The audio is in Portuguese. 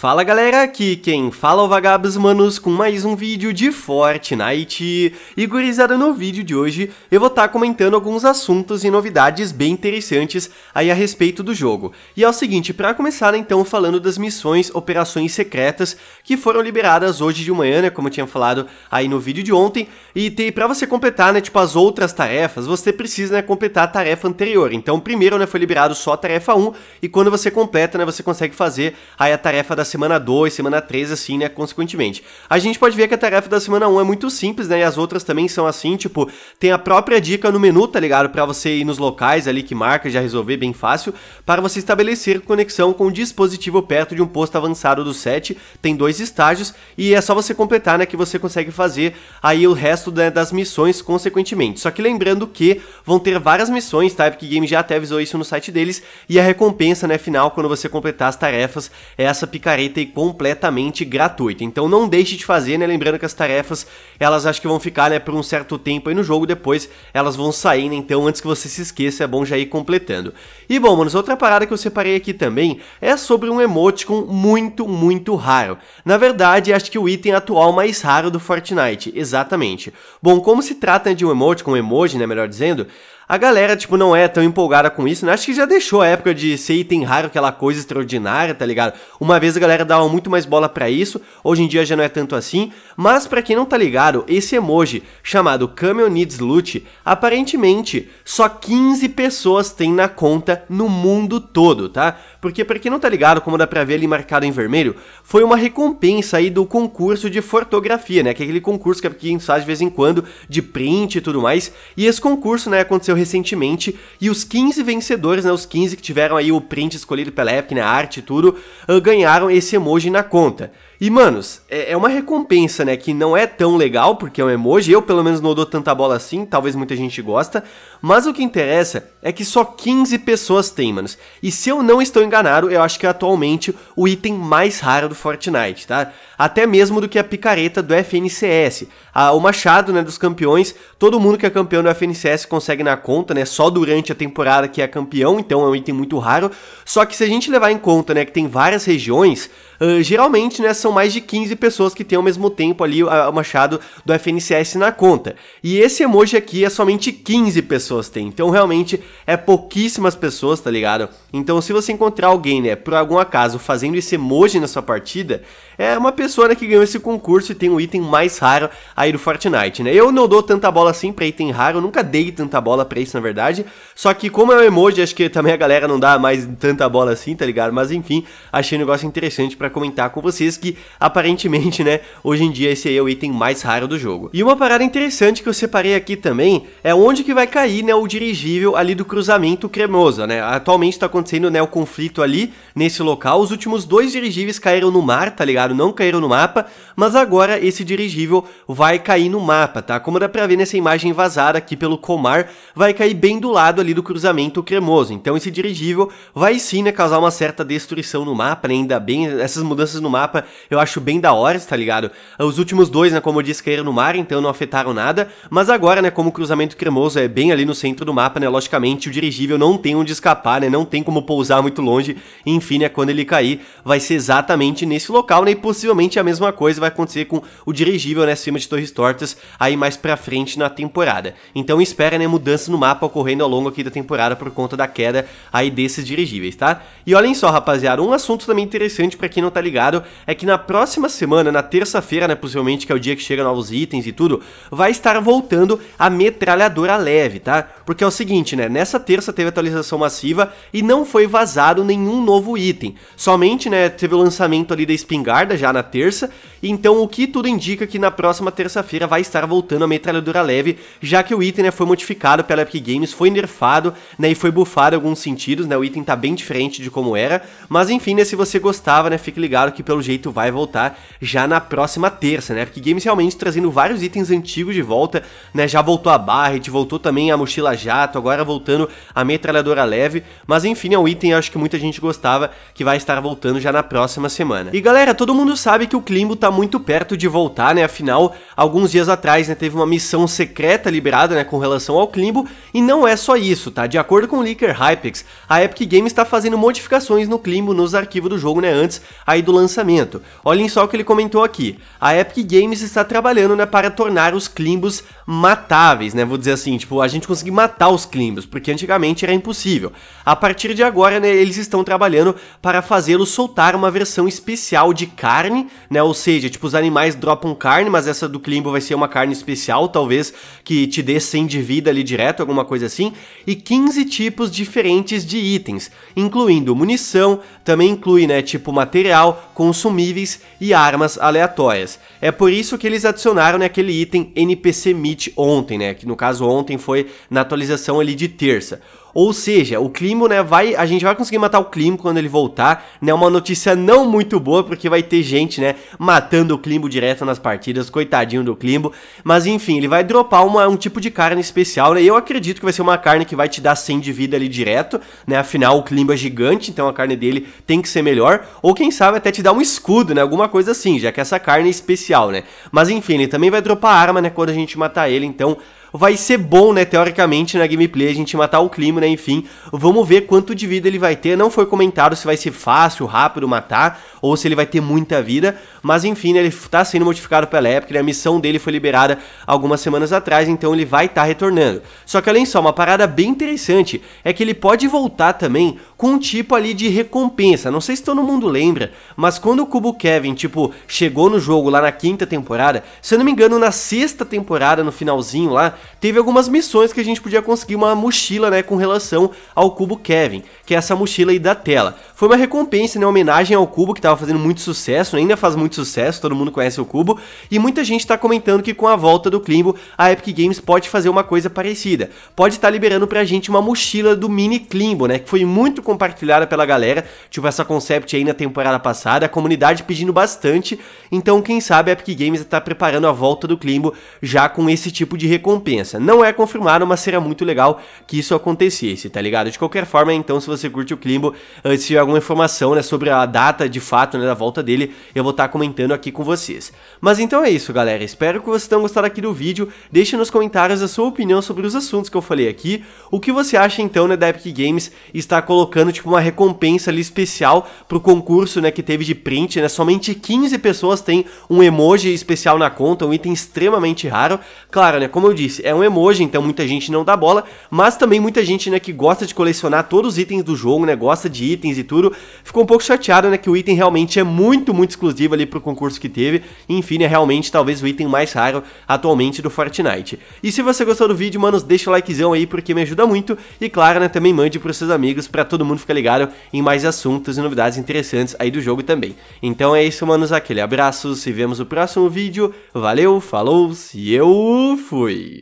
Fala galera, aqui quem fala é o Vagabos Manos com mais um vídeo de Fortnite. E gurizada, no vídeo de hoje eu vou estar tá comentando alguns assuntos e novidades bem interessantes aí a respeito do jogo. E é o seguinte, para começar então falando das missões, operações secretas que foram liberadas hoje de manhã, né, como eu tinha falado aí no vídeo de ontem. E para você completar, né, tipo as outras tarefas, você precisa, né, completar a tarefa anterior. Então primeiro, né, foi liberado só a tarefa 1 e quando você completa, né, você consegue fazer aí a tarefa da semana 2, semana 3, assim, né, consequentemente. A gente pode ver que a tarefa da semana 1 um é muito simples, né, e as outras também são assim, tipo, tem a própria dica no menu, tá ligado, para você ir nos locais ali que marca, já resolver bem fácil, para você estabelecer conexão com o dispositivo perto de um posto avançado do set, tem dois estágios, e é só você completar, né, que você consegue fazer aí o resto né, das missões consequentemente. Só que lembrando que vão ter várias missões, tá, Epic Games já até avisou isso no site deles, e a recompensa, né, final, quando você completar as tarefas, é essa picareta careta e é completamente gratuita. Então não deixe de fazer, né? Lembrando que as tarefas, elas acho que vão ficar, né, por um certo tempo aí no jogo, depois elas vão sair, né? Então antes que você se esqueça, é bom já ir completando. E bom, manos, outra parada que eu separei aqui também é sobre um emoticon muito, muito raro. Na verdade, acho que o item atual mais raro do Fortnite, exatamente. Bom, como se trata de um emoticon, um emoji, né, melhor dizendo, a galera, tipo, não é tão empolgada com isso, né? Acho que já deixou a época de ser item raro aquela coisa extraordinária, tá ligado? Uma vez a galera dava muito mais bola para isso, hoje em dia já não é tanto assim. Mas para quem não tá ligado, esse emoji, chamado Camel Needs Loot, aparentemente só 15 pessoas têm na conta no mundo todo, tá? Porque pra quem não tá ligado, como dá pra ver ali marcado em vermelho, foi uma recompensa aí do concurso de fotografia, né? Que é aquele concurso que a gente faz de vez em quando, de print e tudo mais. E esse concurso, né, aconteceu recentemente, e os 15 vencedores, né, os 15 que tiveram aí o print escolhido pela Epic, né, a arte e tudo, ah, ganharam esse emoji na conta. E, manos, é, é, uma recompensa, né? Que não é tão legal, porque é um emoji. Eu, pelo menos, não dou tanta bola assim. Talvez muita gente gosta. Mas o que interessa é que só 15 pessoas têm, manos. E se eu não estou enganado, eu acho que é atualmente o item mais raro do Fortnite, tá? Até mesmo do que a picareta do FNCS. A, o machado, né, dos campeões. Todo mundo que é campeão do FNCS consegue na conta, né? Só durante a temporada que é campeão. Então é um item muito raro. Só que se a gente levar em conta, né, que tem várias regiões ah, geralmente, né, são mais de 15 pessoas que têm ao mesmo tempo ali ah, o machado do FNCS na conta. E esse emoji aqui é somente 15 pessoas têm Então, realmente, é pouquíssimas pessoas, tá ligado? Então, se você encontrar alguém, né, por algum acaso, fazendo esse emoji na sua partida, é uma pessoa né, que ganhou esse concurso e tem o um item mais raro aí do Fortnite, né? Eu não dou tanta bola assim pra item raro, eu nunca dei tanta bola pra isso, na verdade. Só que como é um emoji, acho que também a galera não dá mais tanta bola assim, tá ligado? Mas enfim, achei um negócio interessante pra comentar com vocês que aparentemente, né, hoje em dia esse aí é o item mais raro do jogo. E uma parada interessante que eu separei aqui também é onde que vai cair, né, o dirigível ali do cruzamento cremoso né? Atualmente tá acontecendo, né, o conflito ali nesse local. Os últimos dois dirigíveis caíram no mar, tá ligado? Não caíram no mapa, mas agora esse dirigível vai cair no mapa, tá? Como dá pra ver nessa imagem vazada aqui pelo Comar, vai cair bem do lado ali do cruzamento cremoso. Então esse dirigível vai sim, né, causar uma certa destruição no mapa, né? ainda bem, essas essas mudanças no mapa eu acho bem da hora, tá ligado? Os últimos dois, né, como eu disse, caíram no mar, então não afetaram nada, mas agora, né, como o cruzamento cremoso é bem ali no centro do mapa, né, logicamente o dirigível não tem onde escapar, né, não tem como pousar muito longe, enfim, né, quando ele cair vai ser exatamente nesse local, né, e possivelmente a mesma coisa vai acontecer com o dirigível, né, cima de Torres Tortas, aí mais pra frente na temporada. Então espera, né, mudanças no mapa ocorrendo ao longo aqui da temporada por conta da queda aí desses dirigíveis, tá? E olhem só, rapaziada, um assunto também interessante para quem não não tá ligado é que na próxima semana, na terça-feira, né, possivelmente que é o dia que chega novos itens e tudo, vai estar voltando a metralhadora leve, tá? Porque é o seguinte, né, nessa terça teve atualização massiva e não foi vazado nenhum novo item. Somente, né, teve o lançamento ali da espingarda já na terça, então o que tudo indica é que na próxima terça-feira vai estar voltando a metralhadora leve, já que o item, né, foi modificado pela Epic Games, foi nerfado, né, e foi bufado em alguns sentidos, né, o item tá bem diferente de como era, mas enfim, né, se você gostava, né, fique fique ligado que pelo jeito vai voltar já na próxima terça, né? Porque Games realmente trazendo vários itens antigos de volta, né? Já voltou a Barret, voltou também a mochila jato, agora voltando a metralhadora leve, mas enfim, é um item acho que muita gente gostava que vai estar voltando já na próxima semana. E galera, todo mundo sabe que o Climbo tá muito perto de voltar, né? Afinal, alguns dias atrás, né, teve uma missão secreta liberada, né, com relação ao Climbo, e não é só isso, tá? De acordo com o leaker Hypex, a Epic Games está fazendo modificações no Climbo nos arquivos do jogo, né, antes aí do lançamento. Olhem só o que ele comentou aqui. A Epic Games está trabalhando né, para tornar os climbos matáveis, né? Vou dizer assim, tipo, a gente conseguir matar os climbos, porque antigamente era impossível. A partir de agora, né, eles estão trabalhando para fazê-los soltar uma versão especial de carne, né? Ou seja, tipo, os animais dropam carne, mas essa do climbo vai ser uma carne especial, talvez que te dê 100 de vida ali direto, alguma coisa assim, e 15 tipos diferentes de itens, incluindo munição, também inclui, né, tipo material real, consumíveis e armas aleatórias. É por isso que eles adicionaram né, aquele item NPC Meet ontem, né? Que no caso ontem foi na atualização ali de terça. Ou seja, o Climo, né, vai, a gente vai conseguir matar o Climo quando ele voltar, né, uma notícia não muito boa, porque vai ter gente, né, matando o Climo direto nas partidas, coitadinho do Climo, mas enfim, ele vai dropar uma, um tipo de carne especial, né, eu acredito que vai ser uma carne que vai te dar 100 de vida ali direto, né, afinal o Climo é gigante, então a carne dele tem que ser melhor, ou quem sabe até te dar um escudo, né, alguma coisa assim, já que essa carne é especial, né, mas enfim, ele também vai dropar arma, né, quando a gente matar ele, então vai ser bom, né, teoricamente, na gameplay, a gente matar o clima, né, enfim. Vamos ver quanto de vida ele vai ter, não foi comentado se vai ser fácil, rápido matar, ou se ele vai ter muita vida, mas enfim, né, ele tá sendo modificado pela época, né, a missão dele foi liberada algumas semanas atrás, então ele vai estar tá retornando. Só que além só, uma parada bem interessante é que ele pode voltar também com um tipo ali de recompensa, não sei se todo mundo lembra, mas quando o Cubo Kevin, tipo, chegou no jogo lá na quinta temporada, se eu não me engano, na sexta temporada, no finalzinho lá, teve algumas missões que a gente podia conseguir uma mochila, né, com relação ao cubo Kevin, que é essa mochila aí da tela. Foi uma recompensa, né, homenagem ao cubo que estava fazendo muito sucesso, ainda faz muito sucesso, todo mundo conhece o cubo, e muita gente está comentando que com a volta do Climbo, a Epic Games pode fazer uma coisa parecida. Pode estar tá liberando pra gente uma mochila do mini Climbo, né, que foi muito compartilhada pela galera, tipo essa concept aí na temporada passada, a comunidade pedindo bastante. Então, quem sabe a Epic Games está preparando a volta do Climbo já com esse tipo de recompensa não é confirmado, mas seria muito legal que isso acontecesse, tá ligado? De qualquer forma, então, se você curte o Climbo, eh, se tiver alguma informação né, sobre a data de fato né, da volta dele, eu vou estar tá comentando aqui com vocês. Mas então é isso, galera. Espero que vocês tenham gostado aqui do vídeo. Deixe nos comentários a sua opinião sobre os assuntos que eu falei aqui. O que você acha, então, né, da Epic Games está colocando, tipo, uma recompensa ali especial pro concurso, né, que teve de print, né? Somente 15 pessoas têm um emoji especial na conta, um item extremamente raro. Claro, né, como eu disse, é, é um emoji, então muita gente não dá bola, mas também muita gente, né, que gosta de colecionar todos os itens do jogo, né, gosta de itens e tudo, ficou um pouco chateado, né, que o item realmente é muito, muito exclusivo ali pro concurso que teve, enfim, é realmente talvez o item mais raro atualmente do Fortnite. E se você gostou do vídeo, manos, deixa o likezão aí porque me ajuda muito, e claro, né, também mande pros seus amigos para todo mundo ficar ligado em mais assuntos e novidades interessantes aí do jogo também. Então é isso, manos, aquele abraço, se vemos no próximo vídeo, valeu, falou, se eu fui!